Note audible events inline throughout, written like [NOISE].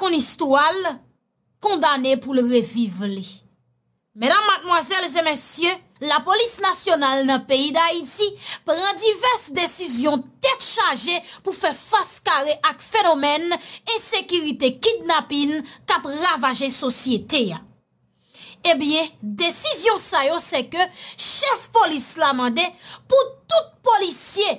kon istwal, kondane pou le reviv li. Mèdam matmoazèl zè mèsyè, la polis nasyonal nan peyi d'Haïti pren divers desisyon tèk chanje pou fè faskare ak fenomen ensekirite kidnapin kap ravaje sosyete ya. E eh bie, desisyon sayo se ke, chèf polis la mande pou tout polisye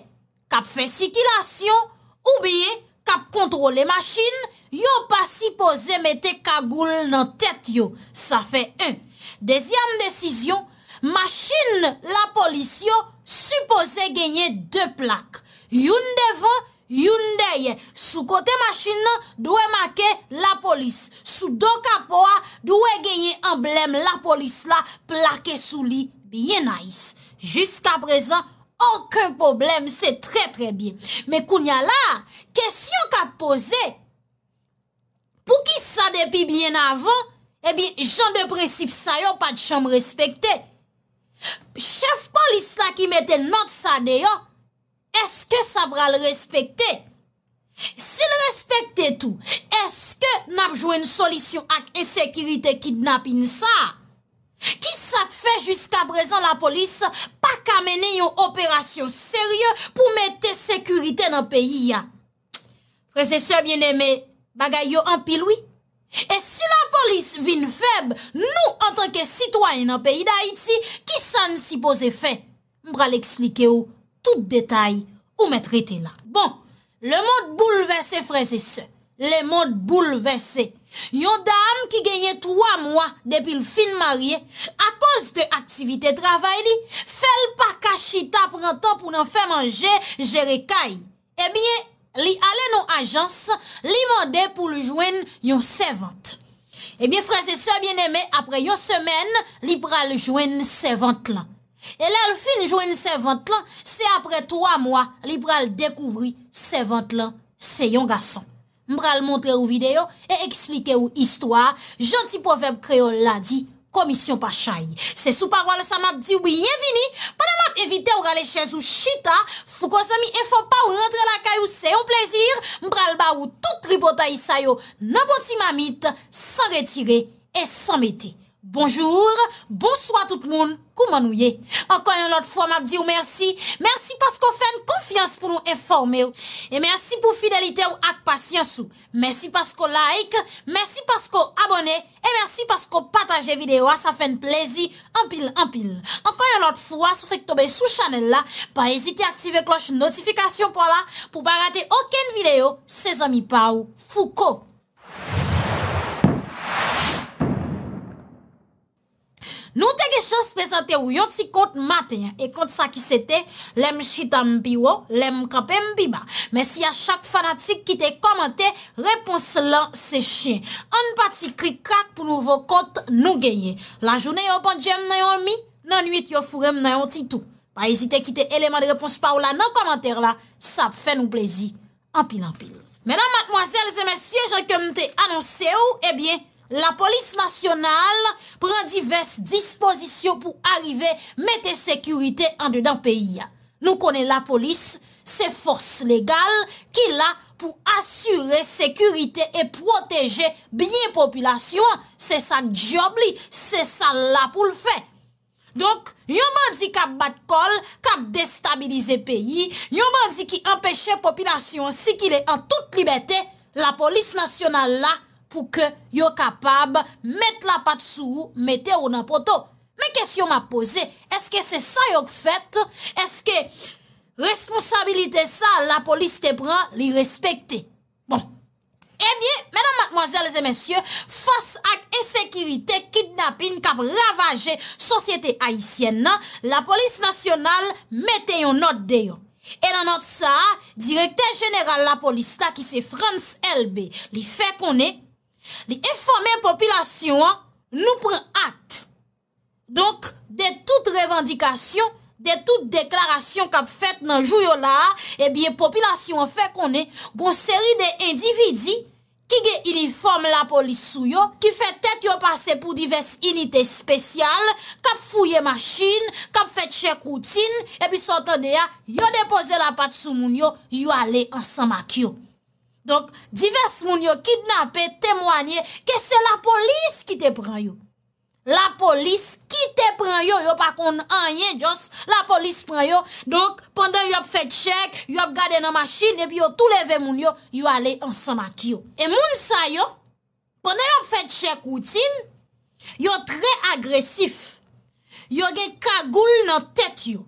kap fèsikilasyon ou bie, kap kontrole machin, ou bie, yo pasi pose mette kagoul nan tet yo. Sa fe un. Dezyam desisyon, machin la polis yo supose genye de plak. Yon devon, yon deye. Sou kote machin nan, dwe make la polis. Sou do kapowa, dwe genye emblem la polis la plake sou li. Bien aise. Juska prezan, okon problem. Se tre tre bien. Me kounya la, kesyon ka pose, pou ki sa depi bien avan, ebi, eh jan de precipe sa yo, pat chanm respekte. Chef polis la ki mette not sa de yo, eske sa bra l respekte? Si l respekte tou, eske nap jwenn solisyon ak esekirite kidnap in sa? Ki sa fe jiska prezan la polis pa kamene yon operasyon serye pou mette sekurite nan peyi ya? Prese se bien eme, Bagay yo an pil wè? E si la polis vin feb, nou an tanke sitwany nan peyi da iti, ki san si pose fe? Mbra l'eksplike ou, tout detay ou mè trete la. Bon, le mot boulevesse freze se. Le mot boulevesse. Yon dam ki genye 3 mwa depil fin marye, a koz de aktivite travay li, fel pa kashi ta prantan pou nan fe manje jere eh kaj. E bie, Li ale nou ajans, li mande pou li jwen yon 70. Ebyen franse se bien eme, apre yon semen, li pral jwen 70 lan. E lal fin jwen 70 lan, se apre 3 mwa, li pral dekouvri 70 lan se yon gason. Mpral montre ou video, e explike ou istwa, janti poveb kreol la di. komisyon pa chay. Se sou parwal sa mat diw biyevini, padan mat evite ou gale chèz ou chita, fou konsomi e fò pa ou rentre la kay ou se ou plezir, mbral ba ou tout ribota isay ou naboti mamit, san retire et san mette. Bonjour, bonsoit tout moun, koumanouye. Ankon yon lot fwa m ap di ou mersi, mersi paskou fèn konfians pou nou eforme ou. E mersi pou fidelite ou ak pasyans ou. Mersi paskou like, mersi paskou abone, e mersi paskou pataje video a ah, sa fèn plezi, anpil, anpil. Ankon yon lot fwa, sou fèk tobe sou chanel la, pa ezite aktive kloche notifikasyon pou la, pou pa rate oken video, se zami pa ou, fou ko. Nou te ge chans prezante ou yon ti kont maten, e kont sa ki sete, lem chita mbi wo, lem kapem mbi ba. Men si ya chak fanatik ki te komante, repons lan se chen. An pati krik krak pou nou vo kont nou genye. La jounen yo pandje bon mnen yo mi, nan nwit yo furem mnen yo titou. Pa ezite kite eleman de repons pa ou la nan komante la, sa pfe nou plezi. Ampil ampil. Menan matmoazel, zemesye, jan ke mte anonse ou, e eh bie, la police nationale prend diverses dispositions pour arriver mettre sécurité en dedans pays. Nous connaissons la police, ses forces légales qui a pour assurer sécurité et protéger bien population, c'est ça job c'est ça là pour le faire. Donc, yon bandi kap bat qui kap le pays, yon bandi qui empêche population si qu'il est en toute liberté, la police nationale là pou ke yo kapab met la pat sou ou, mette ou nan poto. Me kesyon ma pose, eske se sa yo fet, eske responsabilite sa, la polis te pran li respekte. Bon, e eh bie, menan matmoazel e mensyo, fos ak esekirite kidnapin kap ravaje sosyete aisyen nan, la polis nasyonal mette yon not deyon. E nan not sa, direkte general la polis ta ki se frans elbe, li fe konen Li eforme popilasyon nou pren akte. Donk, de tout revendikasyon, de tout deklarasyon kap fet nan jou yo la, e eh biye popilasyon fe konen goun seri de endividi ki ge uniform la polis sou yo, ki fe tek yo pase pou divers inite spesyal, kap fouye maschin, kap fet chek routin, e bi sotan de ya yo depose la pat sou moun yo, yo ale ansan mak yo. Donk, divers moun yo kidnapè, temwanyè, ke se la polis ki te pran yo. La polis ki te pran yo, yo pa kon anye jos, la polis pran yo. Donk, pandan yo fèd chèk, yo gade nan machin, epi yo tou leve moun yo, yo ale ansan mak yo. E moun sa yo, pandan yo fèd chèk woutin, yo trè agresif, yo ge kagoul nan tèt yo.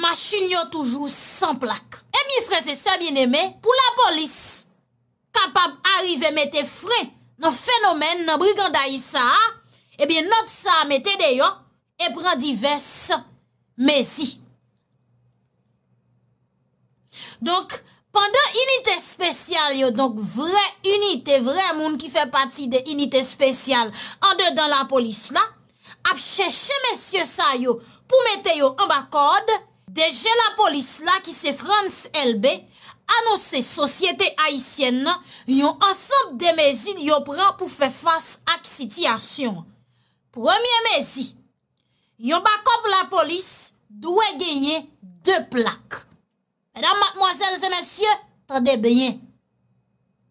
machin yo toujou san plak. E eh mi fre se sa bin eme, pou la polis, kapab arrive mette fre, nan fenomen nan briganda isa eh a, e bin not sa a mette de yo, e pran divers mesi. Donk, pandan unitè spesyal yo, donk vre unitè, vre moun ki fe pati de unitè spesyal, an de dan la polis la, ap chè chè mesye sa yo, pou mette yo an bakod, Deje la polis la ki se frans elbe, anose sosyete aisyen nan, yon ansop de mezi yon pran pou fe fass ak sityasyon. Premier mezi, yon bakop la polis, dwe genye de plak. Edan matmoazelze monsye, tade benye.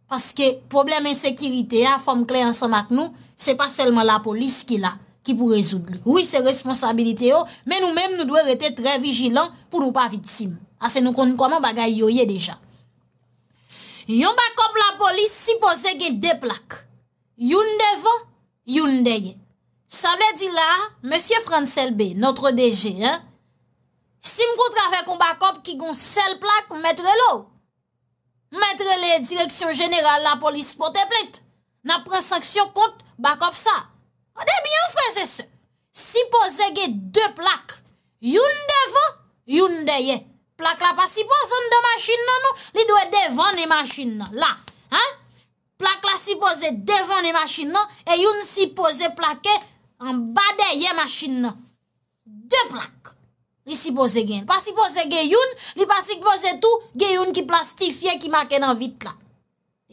Paske probleme ensekirite a fom kle ansom ak nou, se pa selman la polis ki la. ki pou rezoud li. Oui, se responsabilite yo, men nou menm nou dwe rete tre vijilan pou nou pa vitim. Ase nou kon konman bagay yo ye deja. Yon bakop la polis si pose gen deplak. Yon devan, yon deye. Sa le di la, Monsie Franselbe, notre deje, si m kontra fe kon bakop ki gon selplak, mètre lo. Mètre le direksyon general la polis potè plek. Na prinsaksyon kont bakop sa. Ode bi yon fwese se. Si pose gey de plak, yon devan, yon deye. Plak la pa si pose yon de machin nan nou, li dwe devan e machin nan. La, ha? Plak la si pose devan e machin nan, e yon si pose plake an ba deye machin nan. De plak, li si pose gen. Pa si pose gey yon, li pa si pose tou, gey yon ki plastifiye ki make nan vit la.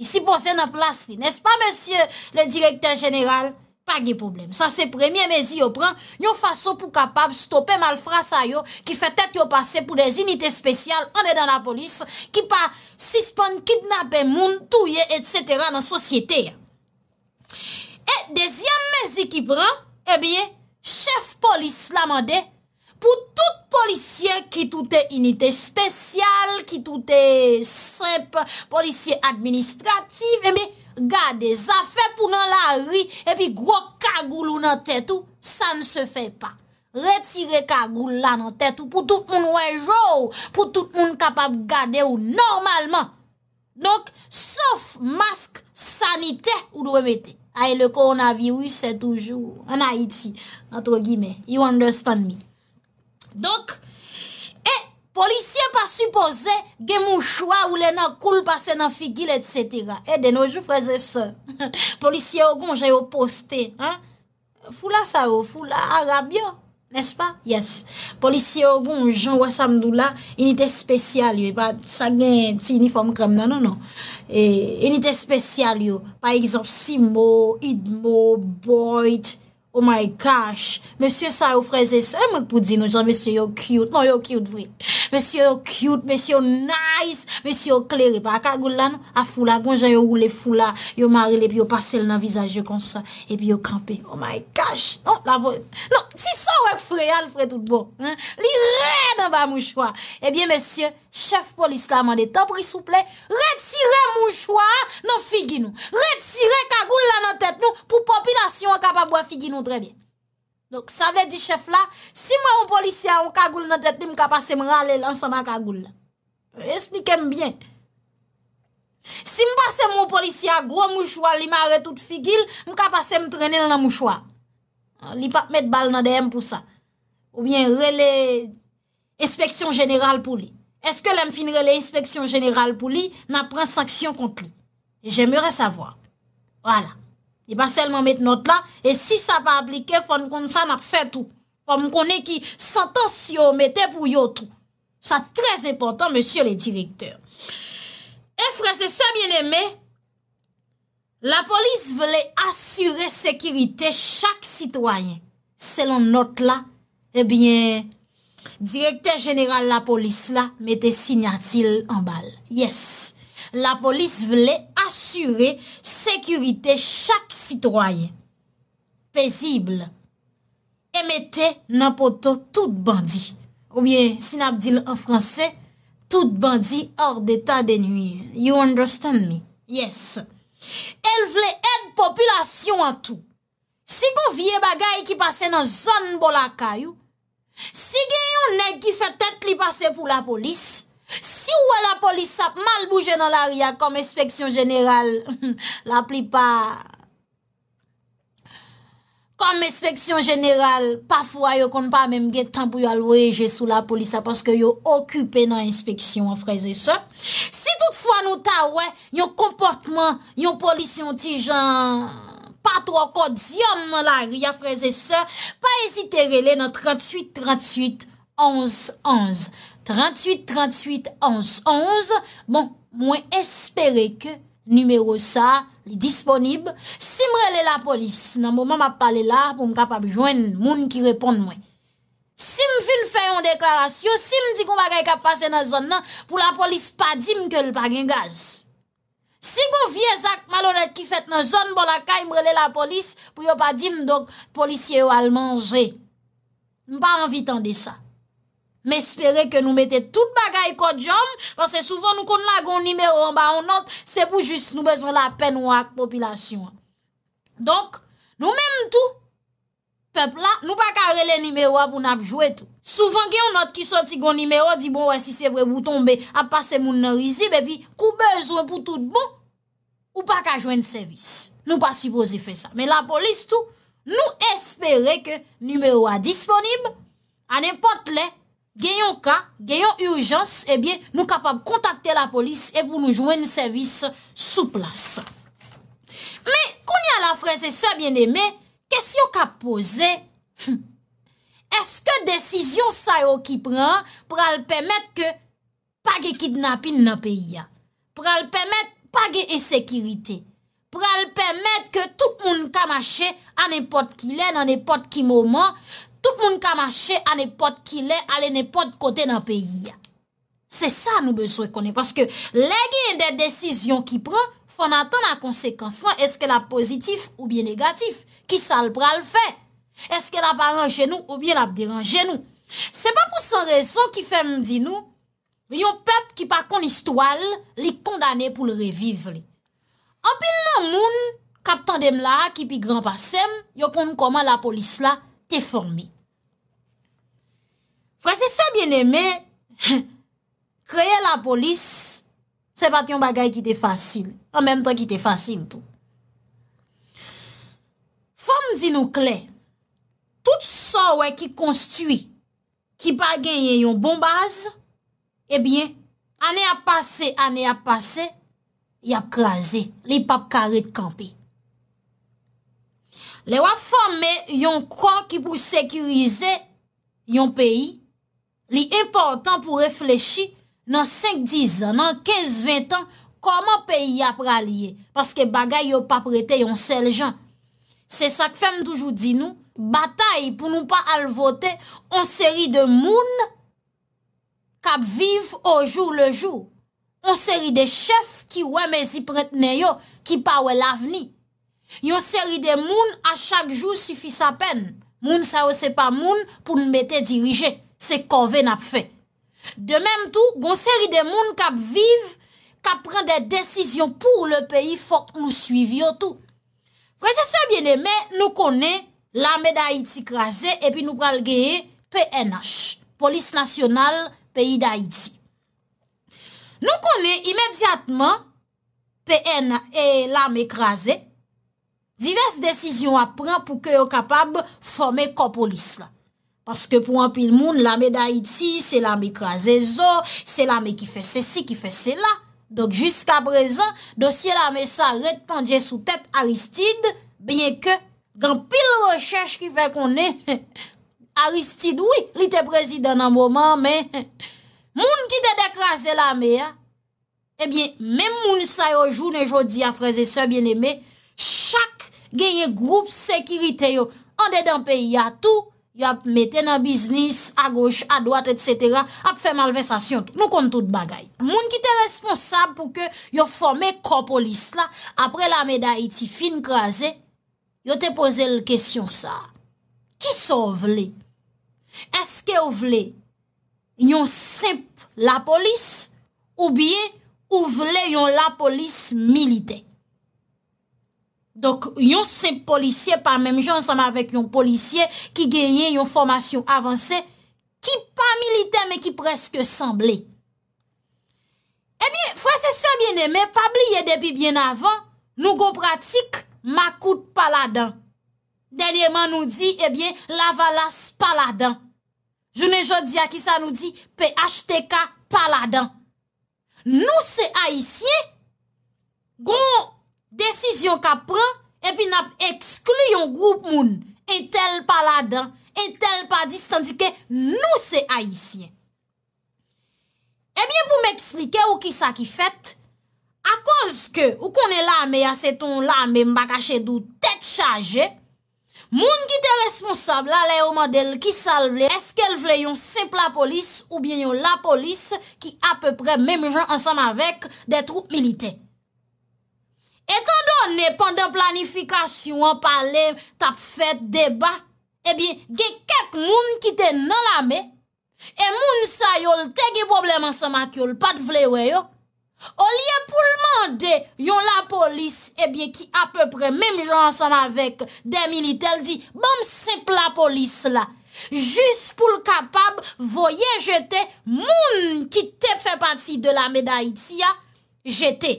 Li si pose nan plastifiye. Nes pa monsye le direktor general? Pag di poublem, sa se premye mezi yo pran, yo faso pou kapab stopen mal frasa yo ki fetet yo pase pou de zinite spesyal ane dan la polis ki pa sispon kidnapen moun, touye, etc. nan sosyete ya. E, dezyam mezi ki pran, ebiye, chef polis la mande pou tout polisye ki tout e zinite spesyal, ki tout e semp, polisye administrativ, ebiye. Eh Gade, zafè pou nan la ri, epi grok kagoul ou nan tètou, sa nse fè pa. Retire kagoul la nan tètou pou tout moun wèjou, pou tout moun kapab gade ou normalman. Donk, sof mask sanite ou dwe mète. Ay, le koronavirou, se toujou, an Haiti, antwo gime, you understand me. Donk, Polisye pa supose gen moun chwa ou lè nan koul pasè nan figil, etc. E eh, de nou jou freze se. Polisye ou gonj ay ou poste. Fou la sa ou, fou la Arab yo. Nes pa? Yes. Polisye ou gonj, anwa samdou la, inite spesyal yo. E pa sa gen ti uniform krem nan, nan. Inite spesyal yo. Pa egzop Simo, Idmo, Boyd. Oh my gosh. Monsye sa ou oh, freze se. E mwen pou di nou jan monsye yo cute. Nan yo cute vwey. Mèsyè yo cute, mèsyè yo nice, mèsyè yo kleripa, kagoul la nou afoula, gwenjan yo oule foula, yo marele, pi yo pasel nan visaj yo konsa, e pi yo kampe. Oh my gosh, non, la bon, non, si son wèk fwè, al fwè tout bon, li rè nan ba mou chwa, e eh bie mèsyè, chef polis la mande, tabri souple, retire mou chwa nan figi nou, retire kagoul la nan tèt nou, pou popilasyon an kapabwa figi nou, trè bie. Sa vle di chef la, si mwen mwen policia ou kagoul nan tet li m kapase m rale lansan ma kagoul la. Esplike m byen. Si m basen mwen policia gro mouchwa li m are tout figil, m kapase m trenel nan mouchwa. Li pap met bal nan deyem pou sa. Ou byen reley inspeksyon jeneral pou li. Eske lè m fin reley inspeksyon jeneral pou li, nan pren saksyon kont li. Jèmère sa vwa. Wala. E pa selman met not la, e si sa pa aplike, fon kon sa nap fe tout. Fon kon e ki santans yo mette pou yo tout. Sa trez epotant, monsye le direkteur. E fre se sa bien eme, la polis vle asure sekirite chak sitwayen. Selan not la, e bien, direkteur general la polis la mette signatil an bal. Yes. La polis vle asyre sekurite chak sitwoye. Pezible. E mette nan poto tout bandi. Ou bien, si nan ap di l'an franse, tout bandi or deta denuyen. You understand me? Yes. El vle ed popilasyon an tou. Si kon vie bagay ki pase nan zon bolakayou, si gen yon neg ki fetet li pase pou la polis, Si ou wè la polis ap mal bouje nan la riyak kom espeksyon jeneral, [LAUGHS] la plipa... Kom espeksyon jeneral, pafwa yo kon pa mèm gen tanpou yo alweje sou la polis ap, paske yo okupè nan espeksyon, frèze se. Si toutfwa nou ta wè, yon komportman, yon polis yon ti jan... pa trokot zyom nan la riyak, frèze se, pa esite rele nan 38-38-38. 11-11 38-38-11-11 Bon, mwen espere ke Numero sa li disponib Si mrele la polis Nan mwen mwen ap pale la pou m kapap jwen Moun ki reponde mwen Si m fin fè yon deklarasyon Si m di kon wakay kap pase nan zon nan Pou la polis pa dim ke l pa gen gaz Si go viezak malonet Ki fèt nan zon bon la ka Mrele la polis pou yo pa dim Dok polisye yo al manje M pa anvitan de sa Mè espere ke nou mette tout bagay kod jom, panse souvan nou kon la goun nimeyo anba anot, se pou jist nou bezon la pen wak popilasyon an. Donk, nou mèm tou, pepla, nou pa kare le nimeyo an pou nap jowe tou. Souvan gen anot ki soti goun nimeyo, di bon wè si se vwe bouton be ap pase moun nan rizi, bepi, kou bezon pou tout bon, ou pa kajwen servis. Nou pa sipose fè sa. Mè la polis tou, nou espere ke nimeyo an disponib, anen pot lè, genyon ka, genyon urjans, eh nou kapap kontakte la polis e pou nou jwenn servis sou plas. Me, kon ya la frese se bien eme, kesyon ka pose, eske desisyon sa yo ki pran pral pemet ke pa ge kidnapin nan peya, pral pemet pa ge esekirite, pral pemet ke tout moun kamache an epot ki len, an epot ki mouman, tout moun kamache ane pot ki le, ale ne pot kote nan pe ya. Se sa nou beswe konen, paske le gen de desisyon ki pran, fon atan la konsekansman, eske la pozitif ou biye negatif, ki sal pral fe, eske la paran genou ou biye la diran genou. Se pa pou san rezon ki fem di nou, yon pep ki pa kon istwal, li kondane pou le reviv li. Anpil nan moun, kapten dem la ki pi gran pasem, yo kon koman la polis la te formi. Fwa se se byen eme, kreye la polis, se pati yon bagay ki te fasil, an menm tan ki te fasil tout. Fom zi nou kle, tout sa wè ki konstui, ki pa genye yon bombaz, e eh bie, ane ap pase, ane ap pase, y ap klaze, li pap karet kampe. Le wap fome yon kwa ki pou sekirize yon peyi, Li important pou reflechi, nan 5-10 an, nan 15-20 an, koman peyi ap ralye? Paske bagay yo pa prete yon sel jan. Se sak fem toujou di nou, batay pou nou pa alvote, on seri de moun kap viv o jour le jour. On seri de chef ki wè mezi pretene yo, ki pa wè la vni. Yon seri de moun a chak jou sufi sa pen. Moun sa wese pa moun pou nou mette dirije. se konven ap fe. De menm tou, gonseri de moun kap viv, kap pren de desisyon pou le peyi, fok nou suivi yo tou. Prese se biene me, nou konen, l'ame da Haiti krasen, epi nou pralgeye PNH, Polis Nasional Peyi da Haiti. Nou konen imediatman, PNH e l'ame krasen, divers desisyon ap pren pou ke yo kapab fome kon polis la. Paske pou an pil moun, la me da iti, se la me kaze zo, se la me ki fe se si, ki fe se la. Dok, jiska prezan, dosye la me sa retanje sou tep Aristide, benye ke, gan pil rechèche ki fe konen, [LAUGHS] Aristide, oui, li te prezidè nan mouman, men, moun ki te de kaze la me, ebyen, men moun sa yo joun e jodi a fraze se, benye me, chak genye group sekirite yo, an de den peyi ya tou, Yo ap mette nan biznis, a goch, a doat, et setera, ap fe malve sa sion tou. Nou kon tout bagay. Moun ki te responsab pou ke yo forme ko polis la, apre la meday ti fin kraze, yo te pose l kesyon sa. Ki so ou vle? Eske ou vle yon semp la polis ou bie ou vle yon la polis militek? Donk yon se polisye pa menm jonsan me avèk yon polisye ki genye yon formasyon avansè, ki pa militer men ki preske sanble. Ebyen, fwese se biene men, pa bliye depi bien avan, nou gon pratik makout paladan. Delieman nou di, ebyen, lavalas paladan. Jounen jodi a ki sa nou di, phtk paladan. Nou se aisyen, gon... Desisyon ka pran, epi naf ekskluyon goup moun, entel pa la dan, entel pa distan dike nou se haisyen. Ebyen eh pou m eksplike ou ki sa ki fèt, a koz ke ou konen la me yase ton la me mbakache dou tèt chaje, moun ki te responsable ale yo model ki sal vle eskel vle yon sepla polis ou bien yon la polis ki ap pre mèm ven ansam avek de troup militek. Etan do ne pande planifikasyon, pale, tap fet, deba, ebyen, ge kek moun ki te nan la me, e moun sa yon, te ge problem ansama ki yon, pat vle we yo, o liye pou lman de yon la polis, ebyen, ki ape pre, mem jan ansama vek de militel, di, bom sepla polis la, jist pou l kapab, voye jete, moun ki te fe pati de la me da iti ya, jete,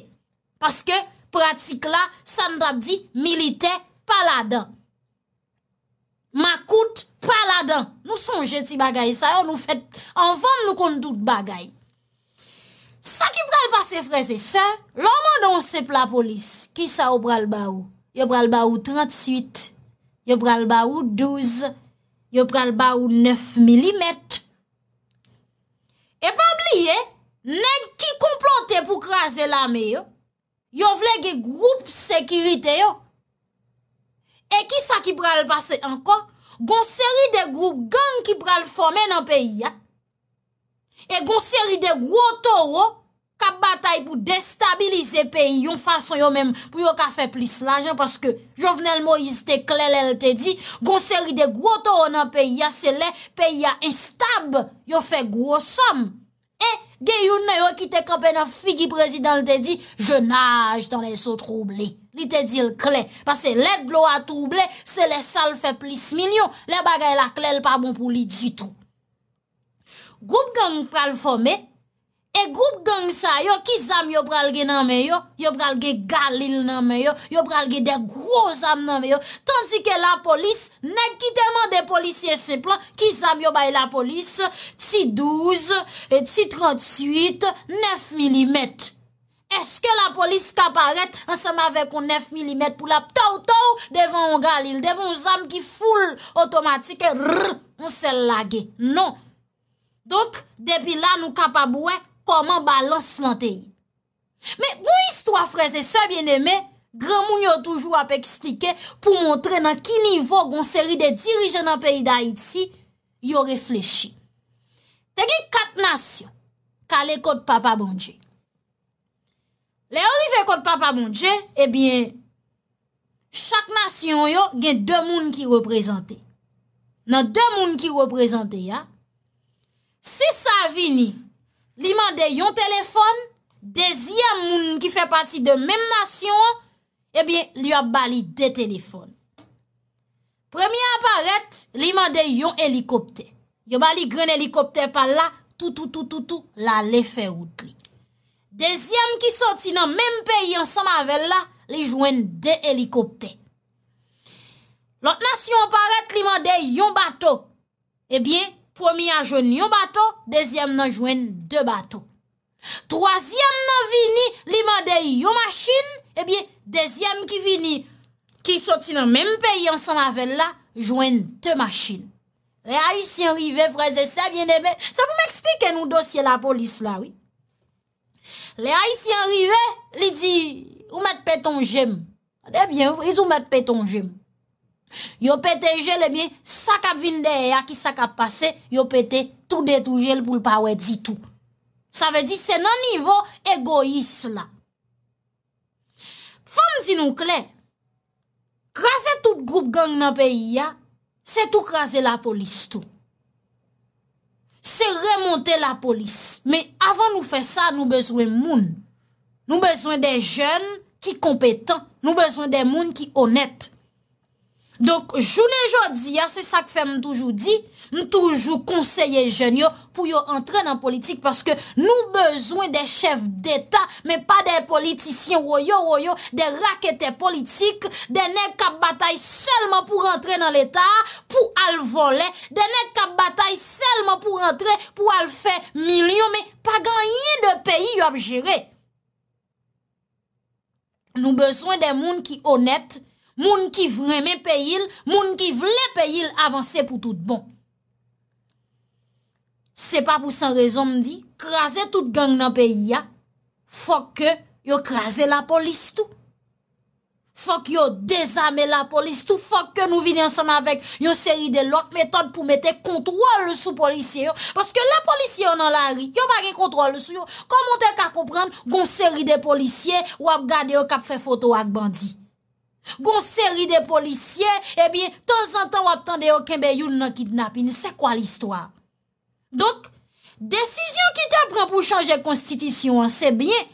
paske, pratik la, san drap di, milite paladan. Makout paladan. Nou son jeti bagay sa, an vann nou kon dout bagay. Sa ki pral pa se freze sa, loman don se pla polis, ki sa ou pral ba ou? Yo pral ba ou 38, yo pral ba ou 12, yo pral ba ou 9 milimetre. E pa bli, eh, neg ki komplote pou kraser la me yo, yo vle ge groub sekirite yo. E ki sa ki pral pase anko? Gon seri de groub gen ki pral fome nan peyi ya. E gon seri de gwo toro, ka batay pou destabilize peyi yon fason yo menm, pou yo ka fe plis lajan, paske jo vne l mo yiste kle l el te di, gon seri de gwo toro nan peyi ya, se le peyi ya instab, yo fe gwo som. E gen, Gè yon nè yon ki te kapè nan figi prezidant l te di, je nage tan lè sou troublè. Li te di l kle, pase lè dlo a troublè, se lè sal fè plis milyon, lè bagay la kle l pa bon pou li di trou. Goup kan nou pral fòmè, E group gang sa yo, ki zam yo pralge nanme yo, yo pralge galil nanme yo, yo pralge de groz am nanme yo, tansi ke la polis, nek ki teman de polisye se plan, ki zam yo bay la polis, ti 12, eh, ti 38, 9 mm. Eske la polis kaparet, an se ma vek ou 9 mm pou la ptaw-taw, devon an galil, devon an zam ki ful otomatik, an se lage, non. Donk, depi la nou kapabouwe, koman balans lan teyi. Me, gwen istwa freze se bieneme, gran moun yo toujou ap eksplike pou montre nan ki nivou gwen seri de dirijen nan peyi da iti, yo reflechi. Te gen kat nasyon ka le kote papa bonje. Le yo rife kote papa bonje, ebyen, eh chak nasyon yo gen de moun ki reprezenti. Nan de moun ki reprezenti ya, se sa vini Li mande yon telefone, Dezyam moun ki fe patsi de mem nasyon, Ebyen, li yo bali de telefone. Premi aparet, Li mande yon helikopte. Yo bali gren helikopte pa la, Toutou toutou toutou, La le fe route li. Dezyam ki soti nan mem peyi ansan mavel la, Li jwen de helikopte. Lon nasyon aparet, Li mande yon bato, Ebyen, Premier a joué un bateau, deuxième a joué deux bateaux. Troisième nan vini, li mande yon machine, eh bien deuxième qui vini, qui sorti dans même pays ensemble avec là, joué deux machines. Les Haïtiens arrivent, frères et sœurs, bien aimé. Ça peut m'expliquer nous dossier la police là, oui. Les Haïtiens arrivent, ils disent, ou mettre péton j'aime. Eh bien, ils ou mettre péton j'aime. Yo pete jel e eh bie sakap vin de e ya ki sakap pase, yo pete tou detou jel pou l pawe di tou. Sa ve di se nan nivou egois la. Fom zi nou kler, kraser tout group gang nan peyi ya, se tou kraser la polis tou. Se remonte la polis, me avan nou fe sa nou bezwe moun. Nou bezwe de jen ki kompetan, nou bezwe de moun ki onet. Donk, jounen jodi ya, se sa k fe m m'm toujou di, m m'm toujou konseye jen yo pou yo entre nan politik, paske nou bezwen de chef deta, me pa de politisyen royo royo, de rakete politik, de ne kap batay selman pou entre nan leta, pou al vole, de ne kap batay selman pou entre, pou al fe milyon, me pa ganyen de peyi yo ap jere. Nou bezwen de moun ki onet, Moun ki vremen pe yil, moun ki vle pe yil avanse pou tout bon. Se pa pou san rezon mdi, krasen tout gang nan pe yia, fok yo krasen la polis tou. Fok yo dezame la polis tou, fok yo nou vini ansam avek yo seri de lot metode pou mette kontrol sou polisye yo. Paske la polisye yo nan la ri, yo bagen kontrol sou yo. Koman te ka komprende goun seri de polisye yo ap gade yo kap fe foto ak bandi. Gon seri de polisye, ebyen, eh tan zan tan wap tande yo kembe yon nan kidnapin, se kwa l'histoire. Donk, desisyon ki te pren pou chanje konstitisyon, se byen,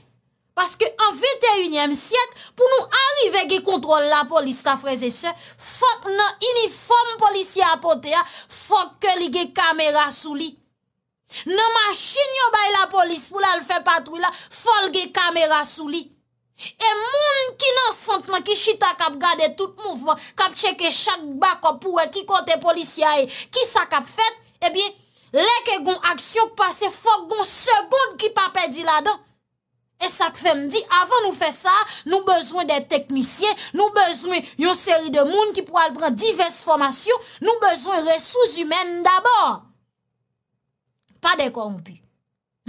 paske an 21e siyet, pou nou arrive ge kontrol la polis ta freze se, fote nan uniform polisye apote a, fote ke li ge kamera souli. Nan machin yo bay la polis pou la lfe patrou la, fote ge kamera souli. E moun ki nan santman ki chita kap gade tout mouvman, kap cheke chak bako pouwe ki kote polisya e, ki sa kap fet, e bie, leke goun aksyonk pase fok goun segoun ki pa pedi la dan. E sak fem di, avan nou fe sa, nou bezwen de teknisyen, nou bezwen yon seri de moun ki pou al pran divers formasyon, nou bezwen resouz humen d'abor. Pa de kompi.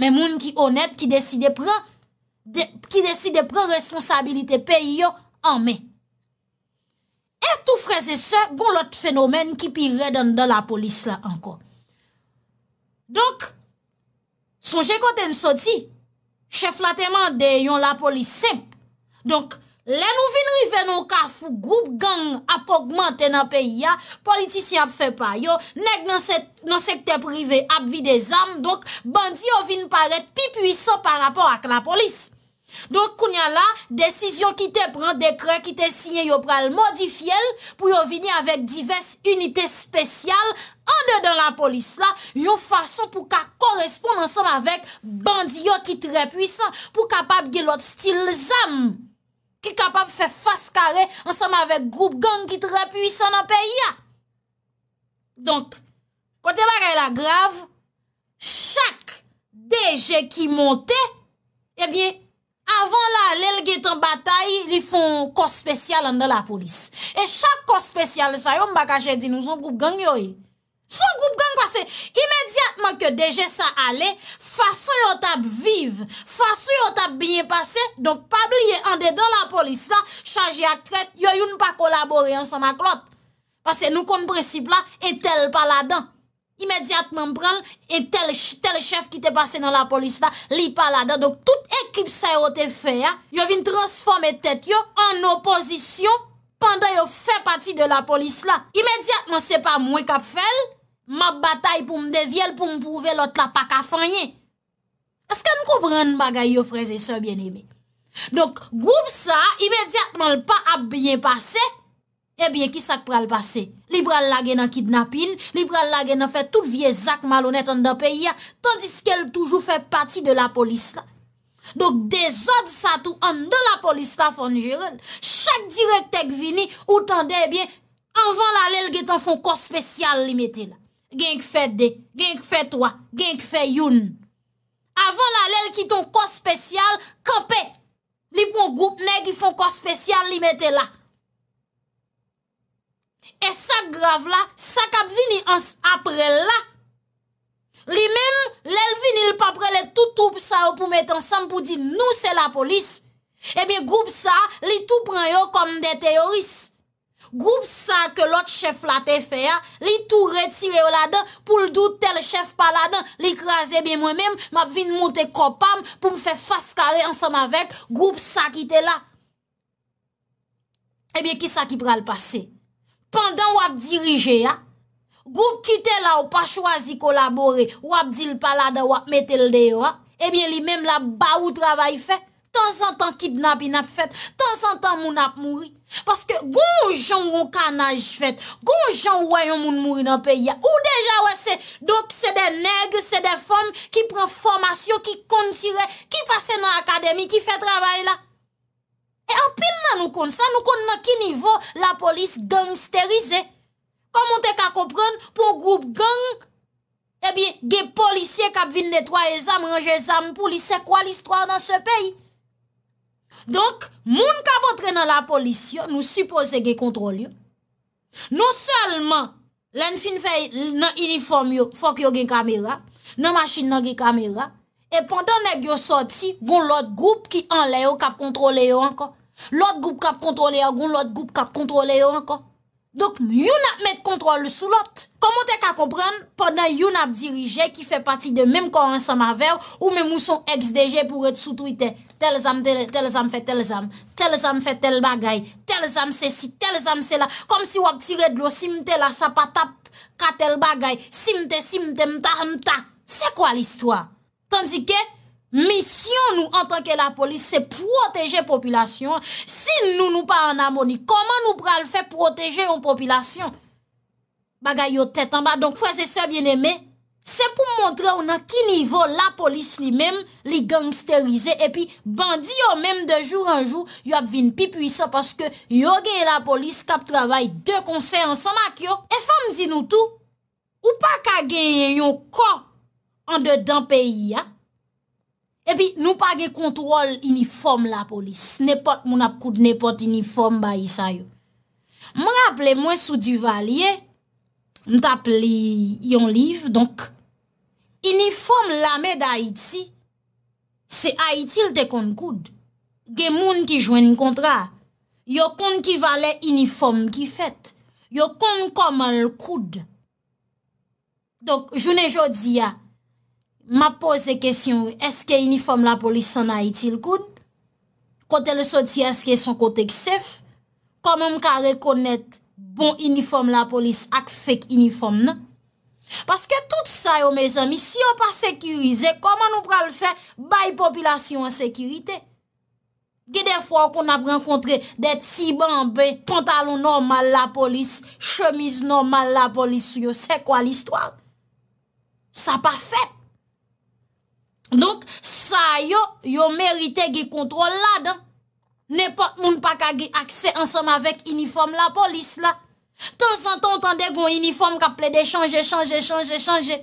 Me moun ki onet ki deside pran, ki desi de pre responsabilite peyo anme. E tou freze se, goun lot fenomen ki pi redan dan la polis la anko. Donk, souje kote n so di, che flate man de yon la polis sep. Donk, len nou vin rive nou ka fougoub gang apogman tena peya, politisy ap fe pa yo, neg nan sekte prive ap vi de zam, donk, bandi yo vin paret pi pwiso pa rapor ak la polis. Donk koun ya la, desisyon ki te pran dekre ki te sinye yo pral modifiyel pou yo vini avèk divers unitè spesyal, an de dan la polis la, yo fason pou ka koresponde ansem avèk bandiyo ki tre puisan pou kapap gilot stil zam, ki kapap fè fase kare ansem avèk groub gang ki tre puisan nan peyi ya. Donk, kote ba re la grav, chak deje ki montè, ebyen, eh Avant la, lèl get an batay, li fon kos spesyal an de la polis. E chak kos spesyal, sa yon baka jè di nou zon goup gang yoy. Zon goup gang kwa se, imediatman ke deje sa ale, fason yon tab vive, fason yon tab binye pase, donk pabli yon an de dan la polis la, chaji ak kret, yoy yon pa kolabori an san ak lot. Pase nou kon prinsip la, etel pa la dan. imediatman pran, et tel chef ki te pase nan la polis la, li pa la da, dok tout ekip sa yo te fe, yo vin transforme tet yo, an oposisyon, pandan yo fe pati de la polis la, imediatman se pa mwen kap fel, map batay pou mdeviel, pou mprouve lot la tak a fanyen, eske nou koupran bagay yo freze se, bien eme, dok goup sa, imediatman l pa ap bien pase, se, Ebyen, eh ki sak pral pase? Libra l lage nan kidnapin, libra l lage nan fe tout viezak malonet an da pe ya, tandis ke l toujou fe pati de la polis la. Dok, de zot sa tou an de la polis la fon jiren. Chak direk tek vini, ou tande, ebyen, eh anvan l alel ge tan fon kos spesyal li metela. Genk fe de, genk fe toa, genk fe youn. Anvan l alel ki ton kos spesyal, kope! Ebyen, li pon goup, negi fon kos spesyal li metela. E sa grav la, sa kap vini apre la. Li men, lel vini l papre le toutoup sa yo pou met ansam pou di nou se la polis. Ebyen, eh group sa, li tout pren yo kom de teoris. Group sa ke lot chef la te fe ya, ah, li tout retire yo la den pou l'dout tel chef pa la den. Li krasi, ebyen, mwen men, map vini monte kopam pou mfe faskare ansam avek. Group sa ki te la. Ebyen, eh ki sa ki prel pase? pandan wap dirije ya, goup ki te la ou pa chwazi kolabore, wap di l palada wap metel deyo ya, ebyen eh li menm la ba ou travay fe, tan san tan kidnap inap fet, tan san tan moun ap mouri, paske goun jan wou kanaj fet, goun jan woyon moun mouri nan peyi ya, ou deja wè se, dok se de negre, se de fon, ki pren formasyon, ki kontire, ki pase nan akademi, ki fe travay la. E apil nan nou kon sa, nou kon nan ki nivou la polis gangsterize. Koman te ka kopren pou group gang, ebi ge polisye kap vin netwa e zam, ranje e zam, polisye kwa l'histoire nan se peyi. Donk, moun kap otre nan la polisye, nou suppose ge kontrol yo. Non salman, len fin fey nan uniform yo, fok yo gen kamera, nan masjin nan gen kamera, E pandan ne gyo soti, goun lot group ki an le yo kap kontrole yo anko. Lot group kap kontrole yo, goun lot group kap kontrole yo anko. Dok, yon ap met kontrole sou lot. Koman te ka kompren, pandan yon ap dirije ki fe pati de menm kon an sama ver, ou menm ou son ex-DG pou et sou tweete. Tel zam, tel zam fe tel zam. Tel zam fe tel bagay. Tel zam se si, tel zam se la. Kom si wap tire dlo simte la sapatap ka tel bagay. Simte, simte, mta, mta. Se kwa l'istwa? Sandi ke, misyon nou an tanke la polis se proteje popilasyon. Si nou nou pa an amoni, koman nou pral fe proteje yon popilasyon? Bagay yo tetan ba, donk fwese se bieneme, se pou montre ou nan ki nivou la polis li mem li gangsterize e pi bandi yo mem de joun an joun yo ap vin pi puisa paske yo genye la polis kap travay de konsey ansan mak yo. E fam di nou tou? Ou pa ka genye yon kon? an de dan peyi ya, epi nou pa ge kontrol uniform la polis, nepot moun ap koud, nepot uniform ba isa yo. Mwen ap le mwen sou du valye, mwen ap li yon liv, donk, uniform la me da Haiti, se Haiti lte kon koud, ge moun ki jwen kontra, yo kon ki vale uniform ki fet, yo kon kon man l koud, donk, joun e jodi ya, Ma pose kesyon, eske uniform la polis anayitil koud? Kote le soti eske son kote ksef? Komem ka rekonet bon uniform la polis ak fek uniform nan? Paske tout sa yo, me zami, si yo pa sekirize, koman nou pral fe bay popilasyon an sekirite? Gede fwa kon ap renkontre det si bambè, pantalon normal la polis, chemise normal la polis, se yo se kwa l'istwa? Sa pa fek! Donk, sa yo, yo merite ge kontrol la dan. Nè pat moun pa ka ge akse ansam avèk uniform la polis la. Tan san tan tende gwen uniform ka ple de chanje, chanje, chanje, chanje.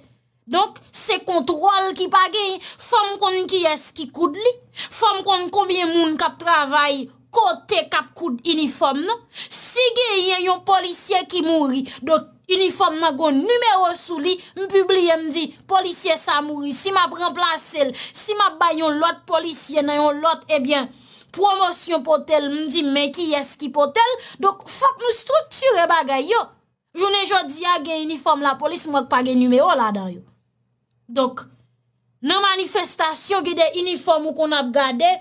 Donk, se kontrol ki pa ge, fòm kon ki es ki koud li. Fòm kon konbyen moun kap travay, kote kap koud uniform nan. Si ge yon policye ki mouri, do koud li. Uniform nan kon numero sou li, mpubliye mdi, Polisye sa mouri, si ma pren plasel, si ma bay yon lot polisye nan yon lot, Ebyen, eh promosyon potel, mdi, men ki yes ki potel, Dok, fok nou strukture bagay yo. Jounen jodi a gen uniform la polis, mwen pa gen numero la dan yo. Dok, nan manifestasyon gede uniform ou kon ap gadey,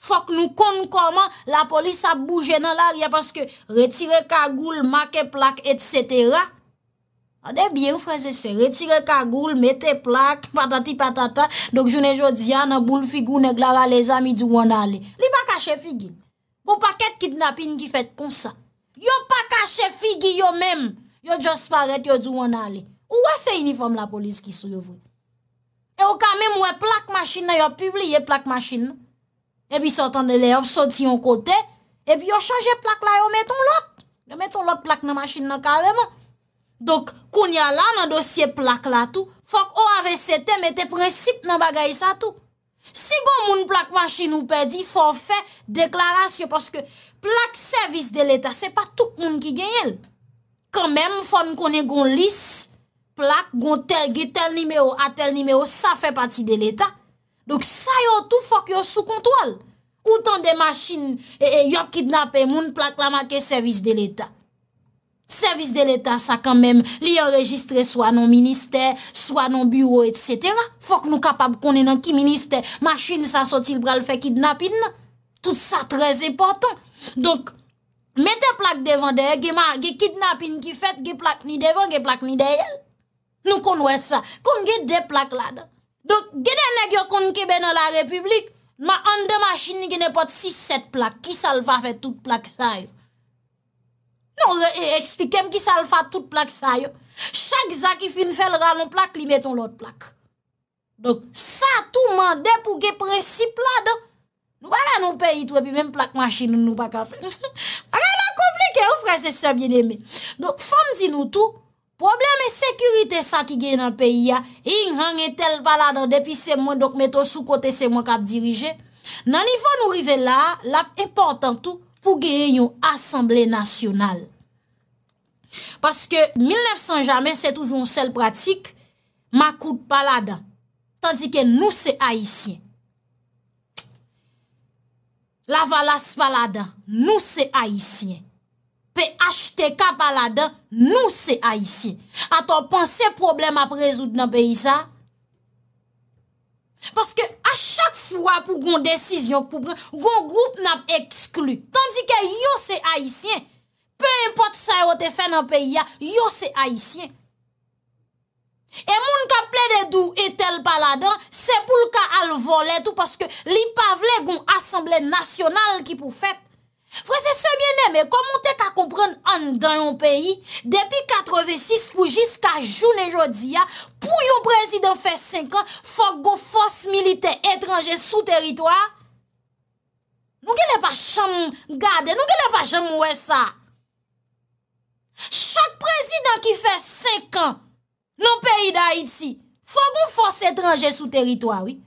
Fok nou kon koman la polis ap bouje nan larye paske retire kagoul, make plak, et cetera. Adè bien, fran, se retire kagoul, mette plak, patati patata, dok jounè jò diyan, an boule figounè, glara le zami djou an ale. Li pa kache figin? Gou paket kidnapin ki fèt kon sa. Yo pa kache figin yo mèm. Yo jòs paret, yo djou an ale. Ou wè se uniform la polis ki sou yo vwè? E yo kamèm wè plak machin nan yo publie plak machin nan. Ebi sot an de le, sot yon kote, ebi yo chanje plak la yo meton lot. Yo meton lot plak nan masjin nan kareman. Donk, koun ya lan nan dosye plak la tou, fok o ave sete, mette prinsip nan bagay sa tou. Si goun moun plak masjin ou pedi, fok fè deklarasyon, porske plak servis de l'Etat, se pa tout moun ki genyel. Kèmèm, fòn konen goun lis, plak goun tel, gè tel nimeyo, a tel nimeyo, sa fè pati de l'Etat. Donk sa yo tout fok yo sou kontrol. Outan de machin e, e yop kidnap e moun plak la ma ke servis de l'Etat. Servis de l'Etat sa kanmem li enregistre swa non minister, swa non bureau, etc. Fok nou kapab konen an ki minister. Machin sa soti l bral fe kidnap in. Tout sa trez eporton. Donk, me de plak devan deye ge ma ge kidnap in ki fet ge plak ni devan, ge plak ni deye. Nou konwe sa. Konge de plak la da. Donk genè nek yo konkebe nan la republik, ma an de machin ni genè pot 6-7 plak, ki sal fa fet tout plak sa yo. Non, eksplikem e, ki sal fa tout plak sa yo. Chak zak if in fel ralon plak, li meton lot plak. Donk sa tou mande pou gen pre sip la do. Nou wala nou pe itwe, pi menm plak machin nou baka fe. Rala [LAUGHS] komplike, ou fra se sa bine me. Donk fam zinou tou, probleme sekurite sa ki gen yon peyi ya, e yon hangen tel palada depi se mwen, dok meto sou kote se mwen kap dirije, nan ivo nou rive la, la importantou pou gen yon Assemble Nationale. Paske 1900 jamen se toujoun sel pratik, makout palada, tanzi ke nou se haisyen. La valas palada, nou se haisyen. pe achte ka paladan, nou se haisyen. A to pan se problem ap rezout nan pe isa? Paske a chak fwa pou goun desisyon pou brin, goun group nap eksklu. Tandike yo se haisyen. Pe impot sa yo te fen nan pe ya, yo se haisyen. E moun ka ple de dou etel paladan, se pou lka al volet ou paske li pavle goun asemble nasyonal ki pou fet. Fwese sebyen eme, komon te ka kompran an dan yon peyi, depi 86 pou jiska jounen jodi ya, pou yon prezident fe 5 an, fok go fos milite etranje sou teritwa, nouke le pa chanmou gade, nouke le pa chanmou we sa. Chak prezident ki fe 5 an, nan peyi da Haiti, fok go fos etranje sou teritwa, oui.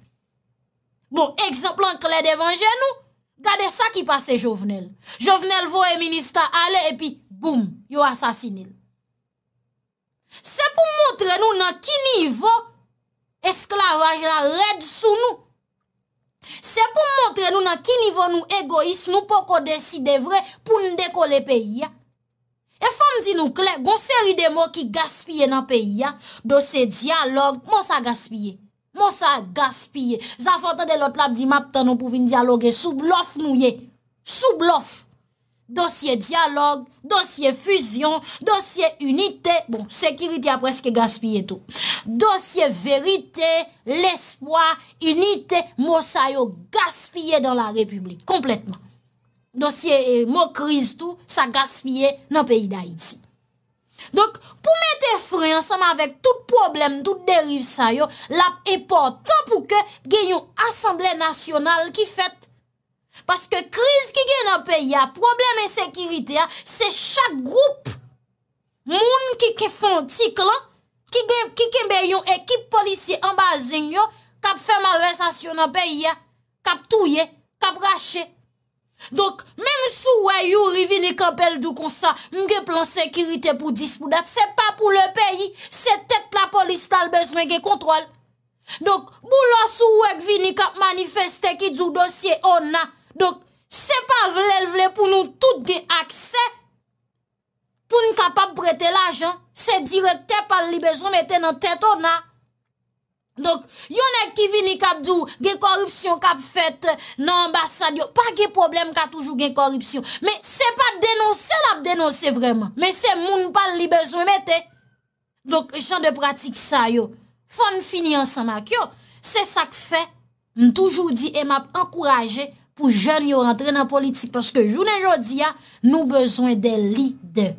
Bon, eksemple an kle devanje nou, Gade sa ki pase jovenel. Jovenel vo e ministan ale epi, boom, yo asasinil. Se pou montre nou nan ki nivou esklaraj la red sou nou. Se pou montre nou nan ki nivou nou egoist nou pou kode si devre pou nou dekole peyi ya. E fam di nou kle, gonseri de mou ki gaspye nan peyi ya, do se diyalog monsa gaspye. Mo sa gaspye, zan fote de lot lap di map tan nou pou vin diyalogue sou blof nou ye. Sou blof. Dosye diyalogue, dosye fusion, dosye unite, bon, sekiriti apreske gaspye tou. Dosye verite, lespoi, unite, mo sa yo gaspye dan la republik, kompletman. Dosye eh, mo kriz tou, sa gaspye nan peyi da iti. Donk pou mette fri ansanman vek tout problem, tout deriv sa yo, la e portant pou ke gen yon Assemblée Nationale ki fet. Paske kriz ki gen an pe ya, problem ensekirite ya, se chak group, moun ki ke fon tik lan, ki gen ki ke ben yon ekip polisi an bazen yo, kap fem alresasyon an pe ya, kap touye, kap rache. Donk, menm sou wè yowri vinik apel du konsa, mge plan sekirite pou dispo dat, se pa pou le peyi, se tet la polis tal bezwen ge kontrol. Donk, bou la sou wèk vinik ap manifestè ki djou dosye ona, donk, se pa vle vle pou nou tout ge akse, pou nou kapap brete la jan, se direk te pal li bezwen mette nan tet ona. Donk yon ek ki vini kap di ou gen korupsyon kap fet nan ambasad yo Pa gen problem kap toujou gen korupsyon Men se pa denonsen ap denonsen vreman Men se moun pal li bezwen mette Donk chan de pratik sa yo Fon fini ansan mak yo Se sak fe m toujou di em ap ankoraje pou jen yo rentre nan politik Paske jounen jodi ya nou bezwen de lider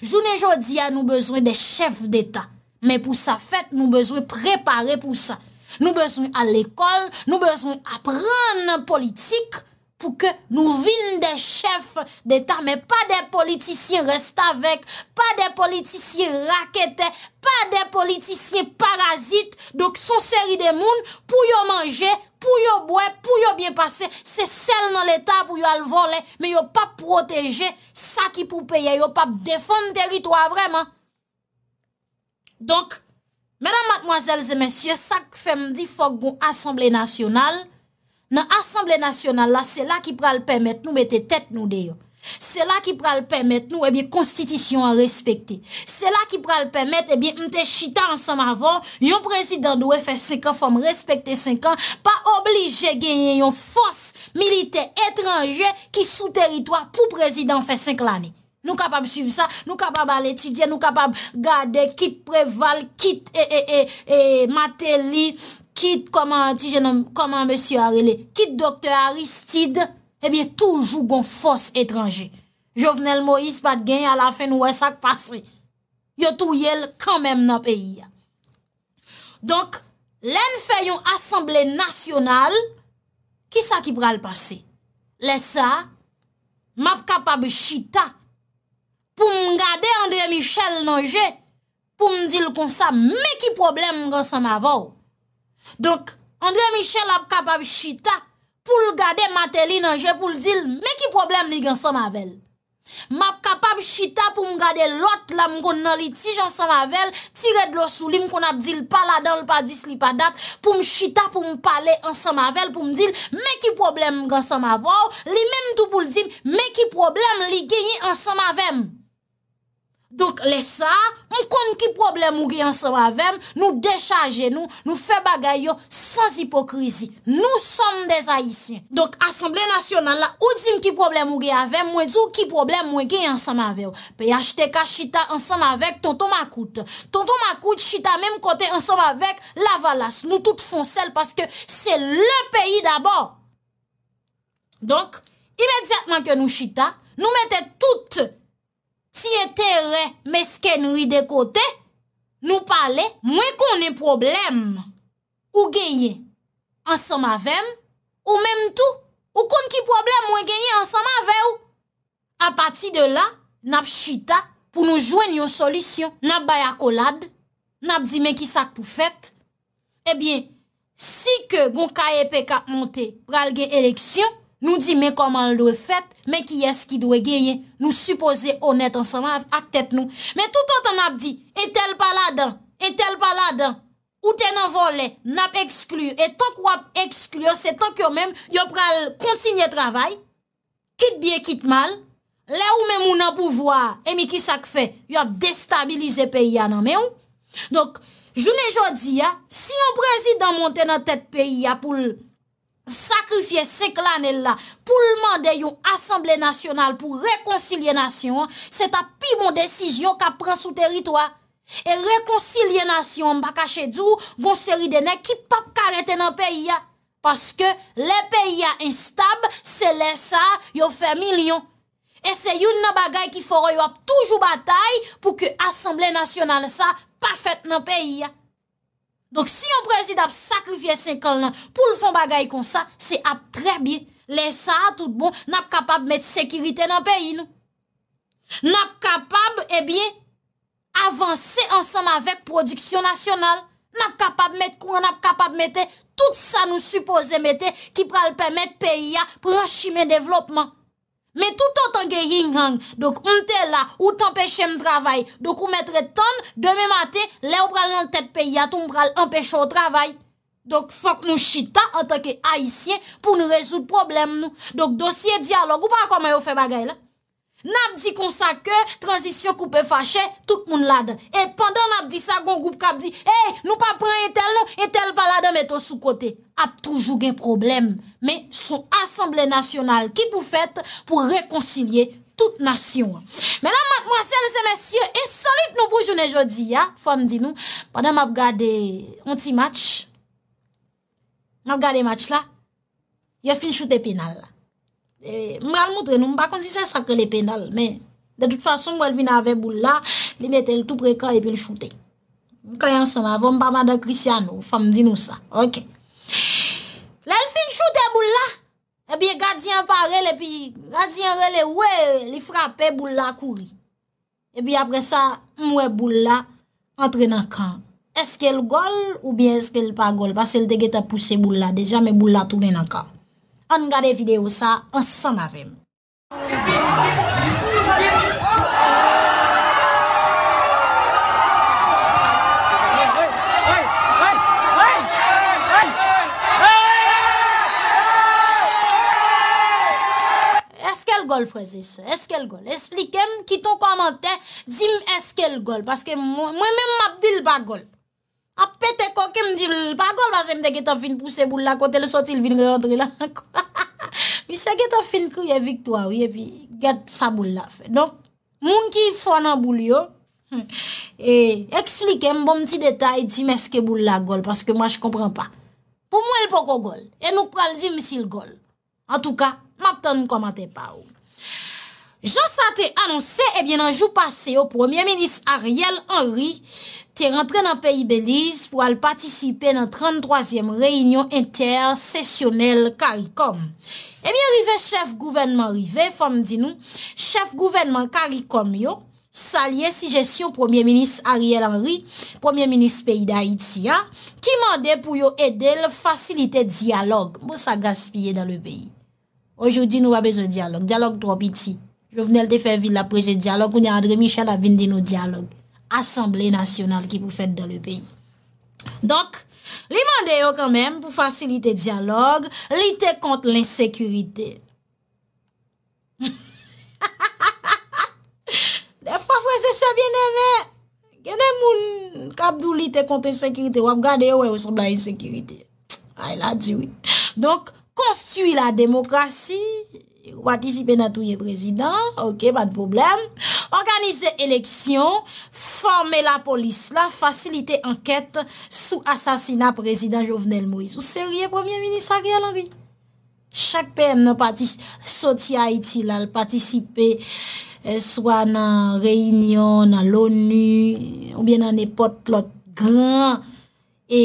Jounen jodi ya nou bezwen de chef d'eta Mais pour ça, fait nous besoin préparer pour ça. Nous besoin à l'école, nous besoin apprendre politique pour que nous vînes des chefs d'État, mais pas des politiciens restent avec, pas des politiciens raquettés, pas des politiciens parasites. Donc, son série de monde, pour y manger, pour y boire, pour y bien passer, c'est celle dans l'État pour y le voler, mais y pas protéger ça qui pour payer, y pas défendre territoire vraiment. Donk, mèdan matmoazèl zè mèsyè, sak fèm di fòk goun asamblè nasyonal, nan asamblè nasyonal la, sè la ki pral pèmèt nou mètè tèt nou deyon. Sè la ki pral pèmèt nou, ebyen, eh konstitisyon an respektè. Sè la ki pral pèmèt, ebyen, eh mtè chita an sèm avon, yon prezidant nou fè sèk an fòm respektè sèk an, pa oblijè genyen yon fòs milité etranjè ki sou teritwa pou prezidant fè sèk l'anèk. Nou kapab suiv sa, nou kapab al etudye, nou kapab gade, kit prevale, kit ee ee eh, ee, eh, ee, eh, mateli, kit, koman, ti jenom, koman, monsi arele, kit doktor Aristide, ebye toujou gon fos etranje. Jovenel Moïse pat gen, al afen nou wè sak pase. Yo touyel kanmem nan peyi ya. Donk, lèn fè yon Assemblè National, ki sa ki pral pase? Lè sa, map kapab chita, pou m gade André Michel nanje, pou m dil konsa, meki problem gen sa ma vèl. Donk, André Michel ap kapab chita, pou l gade Matéli nanje, pou l dil, meki problem li gen sa ma vèl. M ap kapab chita pou m gade lot, la m kon nan li tijan sa ma vèl, tire dlo soulim kon ap dil pala dan, l pa dis li pa dat, pou m chita pou m pale en sa ma vèl, pou m dil, meki problem gen sa ma vèl, li menm tou pou l zin, meki problem li genye en sa ma vèm. Donc, les ça, on compte qui problème ou ensemble avec nous décharger nous, nous fait bagaille sans hypocrisie. Nous sommes des haïtiens. Donc, Assemblée nationale là, ou dit qui problème ou avec moi dit qui problème moi ensemble avec PHTK chita ensemble avec Tonton Makout. Tonton Makout chita même côté ensemble avec Lavalas. Nous toutes foncelles parce que c'est le pays d'abord. Donc, immédiatement que nous chita, nous mettons toutes Ti ete re meskenri de kote, nou pale mwen konen problem ou genye ansama vem ou menm tou ou konen ki problem mwen genye ansama ve ou. A pati de la, nap chita pou nou jwen yon solisyon. Nap bayakolad, nap di men ki sak pou fet, e bien, si ke gon kaye pe kap monte pralge eleksyon, Nou di men koman lwè fèt, men ki yè s ki lwè genyen, nou suppose onèt ansama ak tèt nou. Men tout an tan ap di, etèl pala dan, etèl pala dan, ou tè nan vole, nan ap eksklur, et tak wap eksklur, se tak yo men, yo pral kontinye travay, kit biye kit mal, lè ou men moun nan pouvwa, emi ki sak fè, yo destabilize peyi anan, men ou? Donk, jounen jò di ya, si yon prezident monte nan tèt peyi ya pou l... Sakrifye se klanel la pou l'mande yon Assemble National pou rekoncilie nasyon, se ta pi bon desijyon ka pran sou teritwa. E rekoncilie nasyon mba kache djou, bon seri dene ki pa karete nan peyi ya. Paske le peyi ya instab, se le sa yo fe milyon. E se yon nan bagay ki foro yo ap toujou batay pou ke Assemble National sa pa fet nan peyi ya. Donk si yon prezid ap sakrifye sen kal nan pou l fon bagay kon sa, se ap tre bie. Le sa a tout bon, nap kapab met sekirite nan peyi nou. Nap kapab e eh bie avanse ansanman vek prodiksyon nasyonal. Nap kapab met kouan, nap kapab mette tout sa nou suppose mette ki pral pemet peyi ya prachime devlopman. Me tout an tanke ring hang, dok on te la, ou tanpeche m travay, dok ou metre ton, deme mate, le ou pral nan tet pe ya, tou m pral anpeche o travay. Dok fok nou chita an tanke aisyen pou nou rezout problem nou. Dok dosye diyalog, ou pa an koma yo fe bagay la? N ap di kon sa ke, transisyon koupe fache, tout moun lade. E pandan ap di sa, goun goup kap di, e, nou pa prey entel nou, entel palade meton sou kote. Ap toujou gen problem. Men, sou Assemblée Nationale, ki pou fète, pou rekoncilie tout nasyon. Menan, mat mwansel, se mesye, e solit nou pou jounen jodi, ya, fom di nou, pandan map gade, onti match, map gade match la, yo fin choute penal la. Eh, mwa al moutre nou, mwa pa konti se sakre le penal, men, de tout fason, mwa el vina ave boulla, li mette el tou prekan, epi el choute. Mwen kaya anseman, avon mba mada krisyano, fam di nou sa, ok. La el fin choute boulla, epi e gadi an parele, epi gadi an rele, we, li frape, boulla kouri. Epi apre sa, mwe boulla, entre nan kan. Eske el gol, ou bien eske el pa gol, pas el teget apouse boulla, deja me boulla toune nan kan. an gade videyo sa, an san avèm. Eske l gol, Frézise, eske l gol. Esplikem ki ton komante, jim eske l gol, paske mwen mèm m'abdil ba gol. Ape te koke mdi, pa gol basen mde geta fin pou se boula kote le sotil vin reantri la. Pi [LAUGHS] se geta fin kouye viktoarye pi get sa boula fe. Non, moun ki fwa nan boulyo, e, [LAUGHS] eksplike m bon mti detay di m eske boula gol, paske mwa j kompran pa. Pou mwen l poko gol, e nou pral zim si l gol. An tou ka, map tan m komante pa ou. Jons a te anonsen, e bien nan jou pase yo, Premier Minist Ariel Henry, te rentre nan peyi Belize pou al patisipe nan 33e reynyon inter-sesyonel karikom. Emiye eh rive chef gouvenman rive, fom di nou, chef gouvenman karikom yo, salye si jesyon premier minis Ariel Henry, premier minis peyi da Haitia, ki mande pou yo edel fasilite diyalog pou sa gaspye dan le peyi. Ojoudi nou wabez o diyalog, diyalog dro biti. Jou vnen el te fe vil la preje diyalog, ou ni André Michel avin di nou diyalog. asemble nasyonal ki pou fèt dan le peyi. Donk, li mande yo kanmem pou fasylite diyalog, lite kont l'insekurite. [LAUGHS] De fwa fwese se bienene, genen moun kapdou lite kont l'insekurite, wap gade yo wè wè wè san blan l'insekurite. A, ah, il a diwi. Donk, konstiwi la demokrasi, Ou patisipe nan touye prezident, ok, bat problem. Organize eleksyon, forme la polis la, fasilite enket sou asasina prezident Jovenel Moïse. Ou seriye premier ministra, kya lan ri? Chakpem nan patisipe, soti Haiti la, l patisipe, swa nan reynyon, nan l'ONU, ou bien nan epot plot gran, e...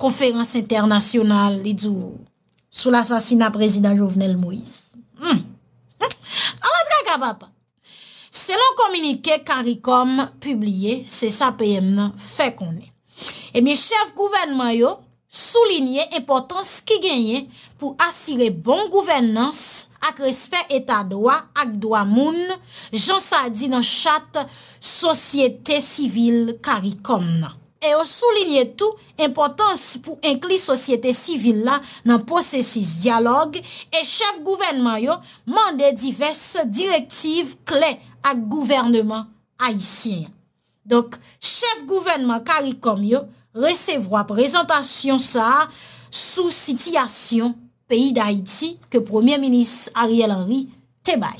konferans internasyonal, li djou... sou l'assassinat prezident Jouvenel Moïse. An wè dra ka bapa. Selon komunike Karikom publie, se sa peyem nan, fe konen. E mi chef gouvenman yo, soulinye epotans ki genye pou asire bon gouvennans ak respet etat doa ak doa moun, jan sa di nan chat sosyete sivil Karikom nan. E yo sou li liye tou impotans pou inkli sosyete sivil la nan posesis dialog e chef gouvenman yo mande diverse direktiv kle ak gouvernman Haitien. Dok, chef gouvenman Karikom yo resevwa prezentasyon sa sou sityasyon peyi d'Haiti ke Premier Minis Ariel Henry te baye.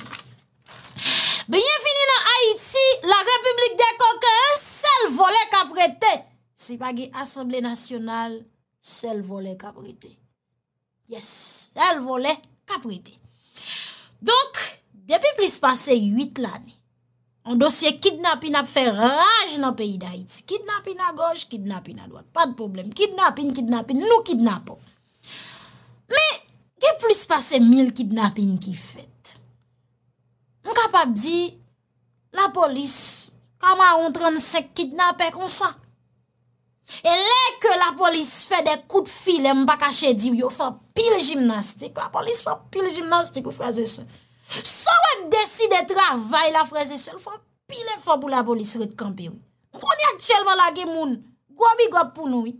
Bienfini nan Haiti, la Republik de Koke, un sel volek apretey Si pa ge asemble nasyonal, sel vole kaprite. Yes, sel vole kaprite. Donk, depi plis pase 8 lani, an dosye kidnapin ap fe rage nan peyi da iti. Kidnapin na goj, kidnapin na doj. Pa de problem. Kidnapin, kidnapin, nou kidnapon. Me, ge plis pase 1000 kidnapin ki fet. M kapap di, la polis, kama an 35 kidnapen konsa, E lè ke la polis fè de kout fil, e mba kachè di, yo fè pil jimnastik. La polis fè pil jimnastik ou frazè sè. Sò wè dèsi de travay la frazè sè, lè fè pil fè pou la polis rè t'kampi wè. Mkouni ak chèlman lage moun, gòbi gòp pou nou wè.